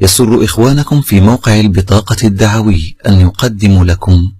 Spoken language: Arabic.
يسر إخوانكم في موقع البطاقة الدعوي أن يقدموا لكم